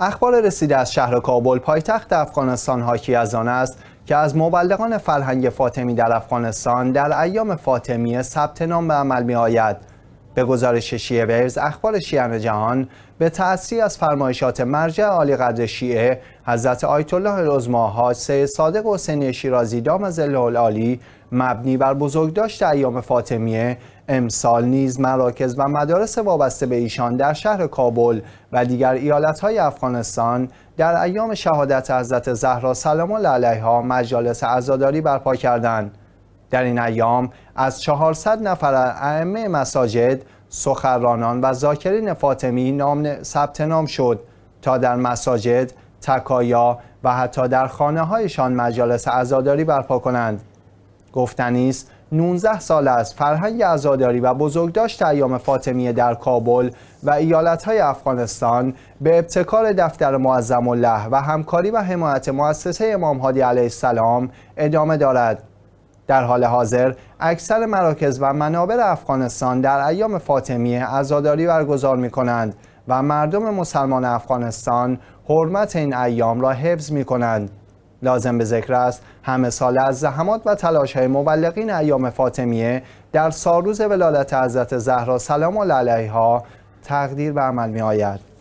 اخبار رسیده از شهر کابل پایتخت افغانستان حاکی از آن است که از مبلغان فرهنگ فاطمی در افغانستان در ایام فاطمیه ثبت نام به عمل می آید به گزارش شیعه ورز اخبار شیعان جهان به تأثیر از فرمایشات مرجع عالی قدر شیعه حضرت آیت الله العظما حاج صادق حسینی شیرازی دام ظله العالی مبنی بر بزرگداشت ایام فاطمیه امسال نیز مراکز و مدارس وابسته به ایشان در شهر کابل و دیگر ایالتهای افغانستان در ایام شهادت حضرت زهرا سلام الله علیها مجالس عزاداری برپا کردند در این ایام از 400 نفر ائمه مساجد سخرانان و ذاکرین فاطمی نام ثبت نام شد تا در مساجد تکایا و حتی در خانه هایشان مجالس عزاداری برپا کنند گفتنی است 19 سال است فرهنگ عزاداری و بزرگداشت ایام فاطمی در کابل و ایالتهای افغانستان به ابتکار دفتر معظم الله و همکاری و حمایت مؤسسه امام هادی علیه السلام ادامه دارد در حال حاضر اکثر مراکز و منابر افغانستان در ایام فاطمیه عزاداری برگزار می کنند و مردم مسلمان افغانستان حرمت این ایام را حفظ می کنند. لازم به ذکر است همه سال از زحمات و تلاش های مبلغین ایام فاطمیه در ساروز ولادت حضرت زهرا سلام الله علیها تقدیر به عمل می آید.